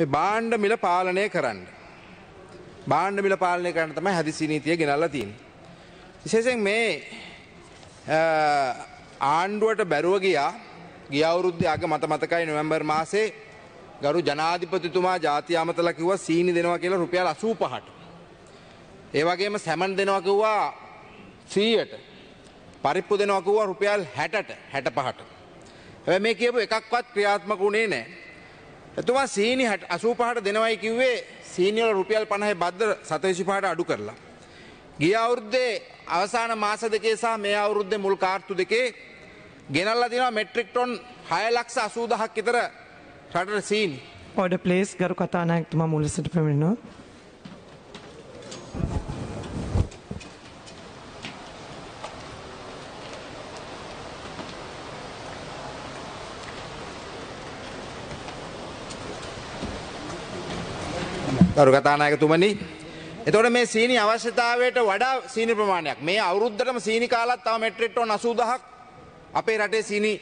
මේ බාණ්ඩ මිල පාලනය කරන්න. බාණ්ඩ මිල පාලනය කරන්න තමයි හදිසි නීතිය ගෙනල්ලා තියෙන්නේ. විශේෂයෙන් මේ ආණ්ඩුවට බැරුව ගියා ගිය අවුරුද්දේ අග මත මතකයි නොවැම්බර් මාසේ ගරු ජනාධිපතිතුමා ජාතිය අමතලා කිව්වා සීනි දෙනවා කියලා රුපියල් 85ට. ඒ වගේම සැමන් දෙනවා කිව්වා 100ට. පරිප්පු දෙනවා කිව්වා රුපියල් 60ට 65ට. හැබැයි මේ කියපු එකක්වත් ක්‍රියාත්මක වුණේ නැහැ. එතුමා සීනි අසූපහට දෙනවයි කිව්වේ සීනිවල රුපියල් පණහේ බද්ද සතවිසිපහට අඩු කරලා. ගිය අවුරුද්දේ අවසාන මාස දෙකේ සහ මේ අවුරුද්දේ මුල් කාර්තු දෙකේ ගෙනල්ලා දෙනවා මෙට්‍රික් ටොන් 6 ලක්ෂ 80000ක් විතර රටට සීනි. ඔඩර් ප්ලේස් ගරු කතානායකතුමා මුලින්සට පැමිණෙනවා. ගරු කතානායකතුමනි එතකොට මේ සීනි අවශ්‍යතාවයට වඩා සීනි ප්‍රමාණයක් මේ අවුරුද්දටම සීනි කාලත් තව මෙට්‍රික් ටොන් 80000ක් අපේ රටේ සීනි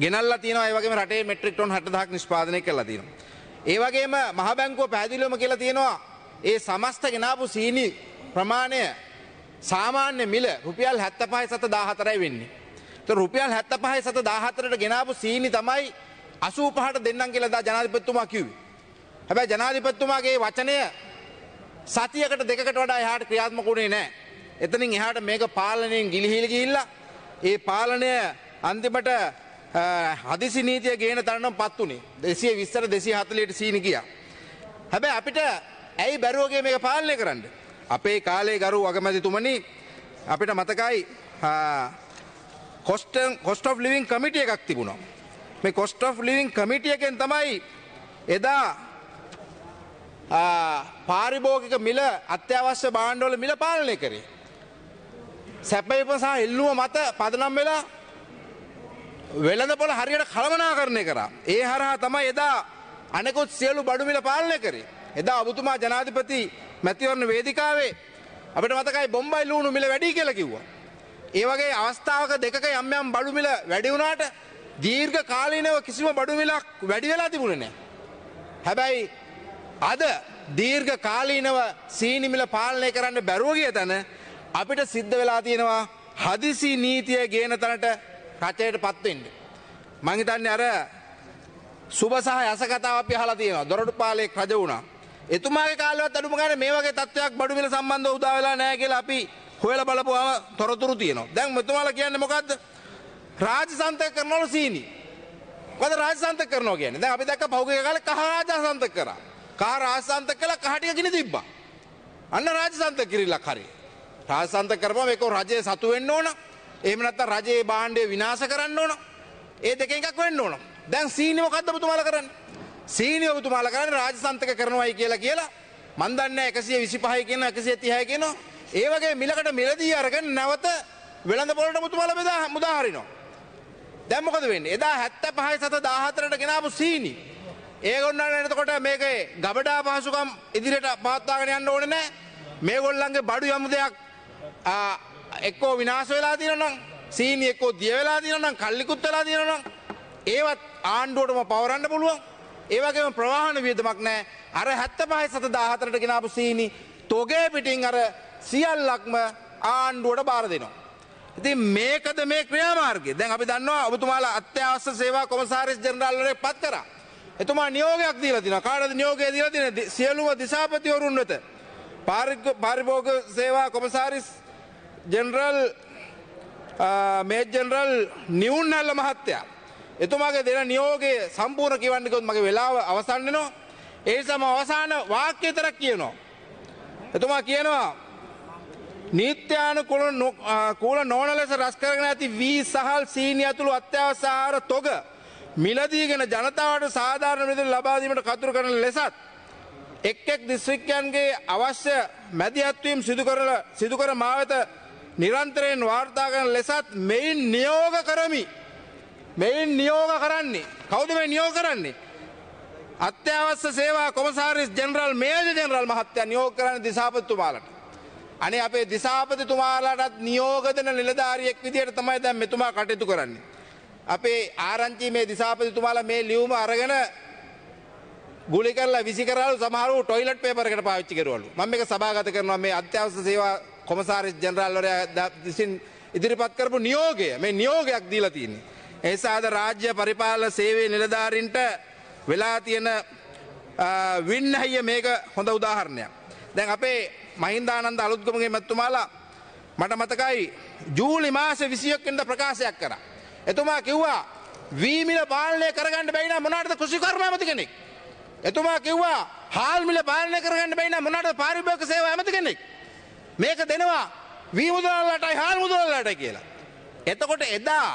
ගෙනල්ලා තියෙනවා ඒ වගේම රටේ මෙට්‍රික් ටොන් 60000ක් නිෂ්පාදනය කරලා තියෙනවා. ඒ වගේම මහ බැංකුව පැහැදිලිවම කියලා තියෙනවා ඒ සමස්ත ගෙනාපු සීනි ප්‍රමාණය සාමාන්‍ය මිල රුපියල් 75714යි වෙන්නේ. ඒතකොට රුපියල් 75714ට ගෙනාපු සීනි තමයි 85ට දෙන්නම් කියලා දා ජනාධිපතිතුමා කිව්වේ. හැබැ ජනාධිපත්තුමාගේ වචනය සතියකට දෙකට වඩා එහාට ක්‍රියාත්මකුණේ නෑ. එතනින් එහාට මේක පාලනයෙන් ගිලිහිල් ගිහිල්ල ඒ පාලනය අන්තිමට හදිසි නීතිය ගේන තරනම් පත් වුණේ දෙසිය විස්තර දෙසි හතලයට සීනි කිය. හැබැ අපිට ඇයි බැරුවගේ මේ පාලනය කරන්න. අපේ කාලේ ගරු වගමැතිතුමනි අපිට මතකයි කොස්ටන් කොස්ටෝ් ලිවිං කමිටිය එකක් තිබුණා. මේ කොස්ටෝ් ලිවිං කමිටියකෙන් තමයි එදා පාරිභෝගික මිල අත්‍යවශ්‍ය බාණ්ඩවල මිල පාලනය කරේ. සැපයිප සහ එල්ලුව මත පදනම් වෙලා වෙළඳ පොළ හරියට කළමනාකරණය කරා. ඒ හරහා තමයි එදා අනෙකුත් සියලු බඩු මිල පාලනය කරේ. එදා අබතුමා ජනාධිපති මැතිවරණ වේදිකාවේ අපිට මතකයි බොම්බයි ලුණු මිල වැඩි කියලා කිව්වා. ඒ වගේ අවස්ථාවක දෙකක යම් යම් බඩු මිල වැඩි වුණාට දීර්ඝ කාලීනව කිසිම බඩු මිලක් වැඩි වෙලා තිබුණේ නැහැ. හැබැයි අද දීර්ඝ කාලීනව සීනිමිල පාලනය කරන්න බැරුවගිය තැන අපිට සිද්ධ වෙලා තියෙනවා හදිසි නීතිය ගේන තැනට රචයට පත්වෙන්න. මංහිතන්නේ අර සුබසහ යස කතාව අපි අහලා තියෙනවා දොරටු පාලෙක් රජ වුණා. එතුමාගේ කාලවත් අඩුම ගන්න මේ වගේ තත්ත්වයක් බඩු මිල සම්බන්ධව උදා වෙලා නැහැ කියලා අපි හොයලා බලපුවාම තොරතුරු තියෙනවා. දැන් මෙතුමාලා කියන්නේ මොකද්ද? රාජසන්තක කරනවලු සීනි. මොකද රාජසන්තක කරනවා කියන්නේ? දැන් අපි දැක්ක පහුගිය කාලේ කහ රාජසන්තක කරා. කා රාසන්ත කළ කහටික ගෙන තිබ්බා. අන්න රාජසන්ත කිරිල්ලක් හරි. රාසන්ත කරම එක රජය සතු වෙන්න ඕන එහමනත්ත රජයේ බාණ්ඩය විනාස කරන්න ඕන ඒ දෙක එකක් වෙන්න ඕන දැන් සීනිම කදමතුමාල කරන්න සීනි ඔබතුමාල කරන්න රාජසන්තක කරනවයි කියලා කියලා මන්දන්න එකසිය විසි පහයි කියෙන එකසිේ තිහය කියෙන ඒවගේ මිලකට මිලදී අරගෙන නැවත වෙළඳ පොලට මුතුමාල බෙදා මුදාහරිනවා. දැම්මකද වෙන්න එදා හැත්ත පහයි සත දාහතරට ගෙනාපු සීනිි ඒගොල්ලන් එතකොට මේක ගබඩා පහසුකම් ඉදිරියට පවත්වාගෙන යන්න ඕනේ නැහැ. මේගොල්ලන්ගේ බඩු යමු දෙයක් එක්කෝ විනාශ වෙලා තියෙනවා නම් සීනි එක්කෝ දිය වෙලා තියෙනවා නම් කල්ලිකුත් වෙලා තියෙනවා නම් ඒවත් ආණ්ඩුවටම පවරන්න පුළුවන්. ඒ වගේම ප්‍රවාහන වියදමක් නැහැ. අර 75 714ට ගෙනාපු සීනි තොගේ පිටින් අර සියල්ලක්ම ආණ්ඩුවට බාර දෙනවා. ඉතින් මේකද මේ ක්‍රියාමාර්ගය. දැන් අපි දන්නවා ඔබතුමාලා අත්‍යවශ්‍ය සේවා කොමසාරිස් ජෙනරාල්වරයෙක් පත් කරා. එතුමා නියෝගයක් දීලා තිනවා. කාටද නියෝගය දීලා තිනේ? සියලුම දිසාපතිවරුන් වෙත. පාරිභෝගික සේවා කොමසාරිස් ජෙනරල් මේ ජෙනරල් නිවුන්නල්ල මහත්තයා. එතුමාගේ දෙන නියෝගයේ සම්පූර්ණ කියවන්න කිව්වොත් මගේ වෙලාව අවසන් වෙනවා. ඒ නිසා මම අවසාන වාක්‍ය විතරක් කියනවා. එතුමා කියනවා නීත්‍යානුකූල කූල නොවන ලෙස රැස් කරගෙන ඇති වී සහල් සීනි ඇතුළු අත්‍යවශ්‍ය ආහාර තොග මිලදීගෙන ජනතාවට සාධාරණ විදුලි ලබාදීමට කතුරු කරන ලෙසත් එක් එක් දිස්ත්‍රික්කයන්ගේ අවශ්‍ය මැදිහත්වීම් සිදු කරලා සිදු කර මාවත නිරන්තරයෙන් වාර්තා කරන ලෙසත් මෙයින් නියෝග කරමි මෙයින් නියෝග කරන්නේ කවුද මේ නියෝග කරන්නේ අත්‍යවශ්‍ය සේවා කොමසාරිස් ජෙනරල් මේජර් ජෙනරල් මහත්තයා නියෝග කරන්නේ දිසාපතිතුමාලට අනේ අපේ දිසාපතිතුමාලටත් නියෝග දෙන නිලධාරියෙක් විදියට තමයි දැන් මෙතුමා කටයුතු කරන්නේ අපේ ආරංචි මේ දිසාපතිතුමාලා මේ ලියුම අරගෙන ගුලි කරලා විසිකරලු සමහරව ටොයිලට් පේපර් එකට පාවිච්චි කරවලු. මම මේක සභාගත කරනවා මේ අත්‍යවශ්‍ය සේවා කොමසාරිස් ජෙනරාල්වරයා විසින් ඉදිරිපත් කරපු නියෝගය මේ නියෝගයක් දීලා තියෙන්නේ. ඒ නිසා අද රාජ්‍ය පරිපාලන සේවයේ නිලධාරීන්ට වෙලා තියෙන වින්නහය මේක හොඳ උදාහරණයක්. දැන් අපේ මහින්දානන්ද අලුත්ගමගේ මැතිතුමාලා මට මතකයි ජූලි මාසේ 21 වෙනිදා ප්‍රකාශයක් කරා. එතුමා කිව්වා වීමිල පාලනය කරගන්න බැයින මොනාටද කෘෂිකර්ම ඇමති කෙනෙක්. එතුමා කිව්වා හාල්මිල පාලනය කරගන්න බැයින මොනාට පාරිභෝගික සේවා ඇමති කෙනෙක්. මේක දෙනවා වීමුදලලටයි හාල් මුදලලටයි කියලා. එතකොට එදා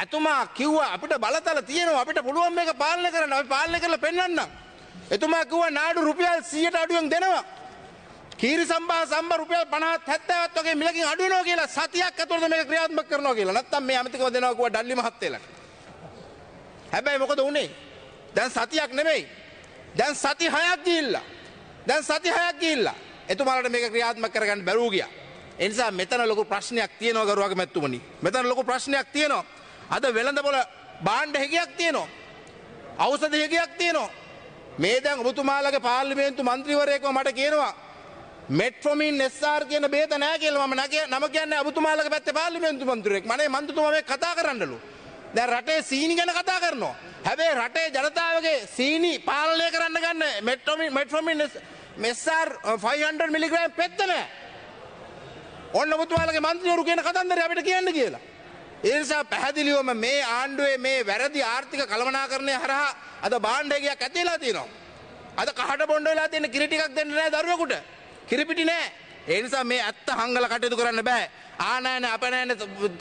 ඇතුමා කිව්වා අපිට බලතල තියෙනවා අපිට පුළුවන් මේක පාලනය කරන්න අපි පාලනය කරලා පෙන්වන්නම්. එතුමා කිව්වා නාඩු රුපියල් 100ට අඩුවෙන් දෙනවා. කීරිසම්බා සම්බ රුපියල් 50 70ත් වගේ මිලකින් අඩු වෙනවා කියලා සතියක් ඇතුළත මේක ක්‍රියාත්මක කරනවා කියලා. නැත්තම් මේ අමතිකව දෙනවා කිව්වා ඩල්ලි මහත්තයලට. හැබැයි මොකද වුනේ? දැන් සතියක් නෙමෙයි. දැන් සති 6ක් ගිහිල්ලා. දැන් සති 6ක් ගිහිල්ලා. එතුමාලට මේක ක්‍රියාත්මක කරගන්න බැරුව ගියා. ඒ නිසා මෙතන ලොකු ප්‍රශ්නයක් තියෙනවා ගරුවගේ මැතිතුමනි. මෙතන ලොකු ප්‍රශ්නයක් තියෙනවා. අද වෙළඳපොළ භාණ්ඩ හැකියක් තියෙනවා. ඖෂධ හැකියක් තියෙනවා. මේ දැන් ඔබතුමාලගේ පාර්ලිමේන්තු මන්ත්‍රීවරයෙක්ව මට කියනවා මෙට්‍රොමින් SR කියන බේද නැහැ කියලා මම නගේ නම කියන්නේ අබුතුමාලගේ පැත්තේ පාර්ලිමේන්තු මන්ත්‍රීෙක්. මනේ මන්තුතුමා මේ කතා කරන්නලු. දැන් රටේ සීනි ගැන කතා කරනවා. හැබැයි රටේ ජනතාවගේ සීනි පාලනය කරන්න ගන්න මෙට්‍රොමින් මෙට්‍රොමින් SR 500 මිලිග්‍රෑම් පෙත්ත නැහැ. ඔන්න ඔබතුමාලගේ මන්ත්‍රීවරු කියන කතන්දරය අපිට කියන්න කියලා. ඒ නිසා පැහැදිලිවම මේ ආණ්ඩුවේ මේ වැරදි ආර්ථික කළමනාකරණය හරහා අද භාණ්ඩ ගෙයක් ඇතිලා තියෙනවා. අද කහට බොණ්ඩ වෙලා තියෙන කිරි ටිකක් දෙන්න නැහැ දරුවෙකුට. කිරිපිටි නෑ. ඒ නිසා මේ ඇත්ත හංගල කටයුතු කරන්න බෑ. ආනෑන අපනෑන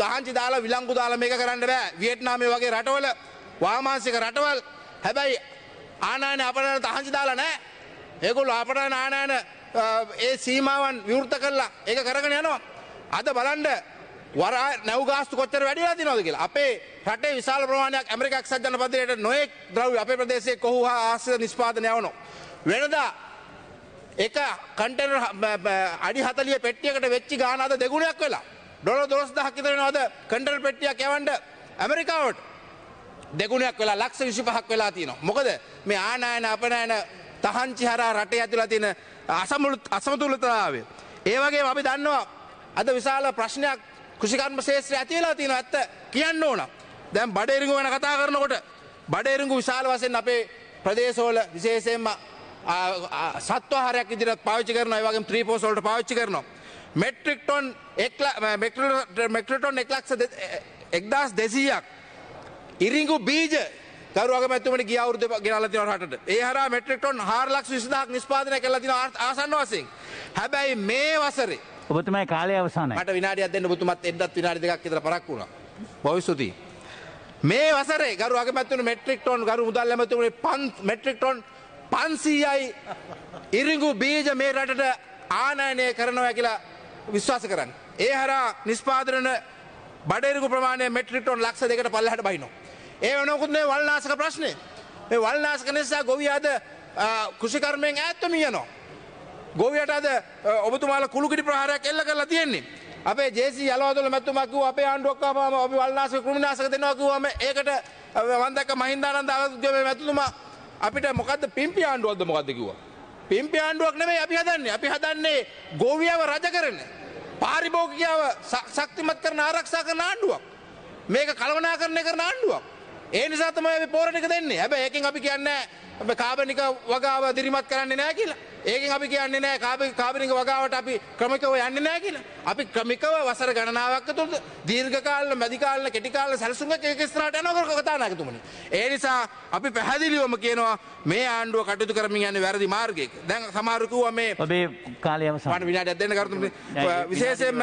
දහංචි දාලා විලංගු දාලා මේක කරන්න බෑ. වියට්නාමයේ වගේ රටවල වාමාංශික රටවල් හැබැයි ආනෑන අපනෑන තහංචි දාලා නෑ. ඒගොල්ලෝ අපනෑන ආනෑන ඒ සීමාවන් විවෘත කරලා ඒක කරගෙන යනවා. අද බලන්න වර නැව ගාස්තු කොච්චර වැඩිලා තිනවද කියලා. අපේ රටේ විශාල ප්‍රමාණයක් ඇමරිකා එක්සත් ජනපදයට නොයෙක් ද්‍රව්‍ය අපේ ප්‍රදේශයේ කොහු හා ආශ්‍රිත නිෂ්පාදනය වුණා. වෙනදා එක කන්ටන අඩි හතලිය පෙට්ටියකට වෙච්චි ගානද දෙගුණයක් වෙලා ඩොල දොස් දහකිතරනවාද කටල් පෙට්ටියක් ඇවන්ඩ ඇමරිකාවට දෙගුණයක් වෙලා ලක්ෂ විශි පහක් වෙලා තියනවා. මොකද මේ ආනායන අපනෑන තහංචි හරා රටේ ඇතුලා තියෙන අසමුළු අසමතුලතාවේ. ඒවගේ අපි දන්නවා අද විශාල ප්‍රශ්නයක් කෘෂිකර්ම ශේත්‍රය ඇතිවෙලා තියෙන ඇත්ත කියන්න ඕන. දැන් බඩේරිඟු වෙන කතා කරනකොට බඩේරිඟු විශාල වසයෙන් අපේ ප්‍රදේශෝල විශේෂයෙන්ම සත්වහරයක් ඉදිරත් පාච්චි කරන වගේ ත්‍රීපෝසොල්ට පාච්චි කරන. මෙට්‍රික්ටොන් මෙක්ටටොන් එක්ලක්ස එක්දස් දෙසීයක්. ඉරිංගු බීජ දරුවග මැතුමට ගියවරුද ගෙනලතින හට ඒහර මෙට්‍රික්ටොන් හාරලක් විශදාක් නිස්පාදන කලතින ආසන්න වසින්. හැබැයි මේ වසරේ. ඔබතුමයි කාලය අවසානට විනාඩිය දෙන්න බතුමත් එදත් විනාඩිදක් තර පරක් වුණ බොවිස්තුතියි. මේ වසර ගරුවග මැතුන මෙට්‍රික්ටොන් ගරු මුදල් මැතුමේ පන් මෙට්‍රික්ටොන් පන්සීයයි ඉරිඟු බීජ මේ රටට ආනයනය කරනවා කියලා විශ්වාස කරන්න. ඒ හරා නිස්පාදරන බඩරිකු ප්‍රමාණය මෙට්‍රිටොන් ලක්ෂ දෙකට පල්ලහට බයිනවා. ඒ වනකුත් මේ වල්නාසක ප්‍රශ්නය. මේ වල්නාසක නිසා ගොවියාද කෘෂිකර්මයෙන් ඇත්තම යනවා. ගොවියට අද ඔබතුමාල කුළුගිටි ප්‍රහාරයක් එල්ල කරලා තියෙන්නේ. අපේ ජේසි යලවතුල මැතුමක් කිව්වා අපේ ආණ්ඩුවක්කාම අපි වල්නාසක කෘමිනාසක දෙනවා කිව්වම ඒකට මම දැක්ක මහින්දානන්ද අවුද්ගමේ මැතිතුමා අපිට මොකද පිම්පි ආණ්ඩුවක්ද මොකද කිව්වා. පිම්පි ආණ්ඩුවක් නෙමෙයි අපි හදන්නේ. අපි හදන්නේ ගෝවියාව රජ කරන පාරිභෝගිකයව ශක්තිමත් කරන ආරක්ෂා කරන ආණ්ඩුවක්. මේක කළමනාකරණය කරන ආණ්ඩුවක්. ඒ නිසා තමයි අපි පෝරණ එක දෙන්නේ. හැබැයි ඒකෙන් අපි කියන්නේ කාබනික වගාව දිරිමත් කරන්නේ නැහැ කියලා. ඒකෙන් අපි කියන්නේ නෑ කාබි කාබනික වගාවට අපි ක්‍රමිකව යන්නේ නෑ කියලා. අපි ක්‍රමිකව වසර ගණනාවක් තුළ දීර්ඝ කාලන, මැදි කාලන, කෙටි කාලන සැලසුම්ක ඒක ඉස්සරහට යනවා කතානායකතුමනි. ඒ නිසා අපි පැහැදිලිවම කියනවා මේ ආණ්ඩුව කටයුතු කරමින් යන්නේ වැරදි මාර්ගයක. දැන් සමහරු කිව්වා මේ ඔබේ කාලයම සමහර මට විනාඩියක් දෙන්න කරුතුමනි. විශේෂයෙන්ම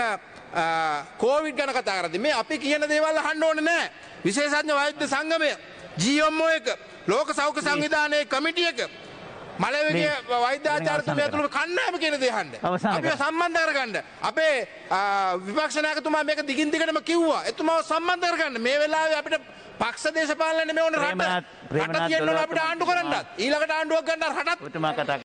කෝවිඩ් ගැන කතා කරද්දී මේ අපි කියන දේවල් අහන්න ඕනේ නෑ. විශේෂඥ වෛද්‍ය සංගමය, ජීඑම්ஓ එක, ලෝක සෞඛ්‍ය සංවිධානයේ කමිටියක මලවිගේ වෛද්‍යාචාරතුමය ඇතුළු කන්නෑම කියන දෙහන්ඩ අපි සම්බන්ධ කරගන්න අපේ විපක්ෂණයකතුමා මේක දිගින් දිගටම කිව්වා එතුමාව සම්බන්ධ කරගන්න මේ වෙලාව අපිට පක්ෂ දේශපාලන මේ ඕන රට රට තියෙන්වල අපිට ආණ්ඩු කරන්නත් ඊළඟට ආණ්ඩුවක් ගන්න රටත්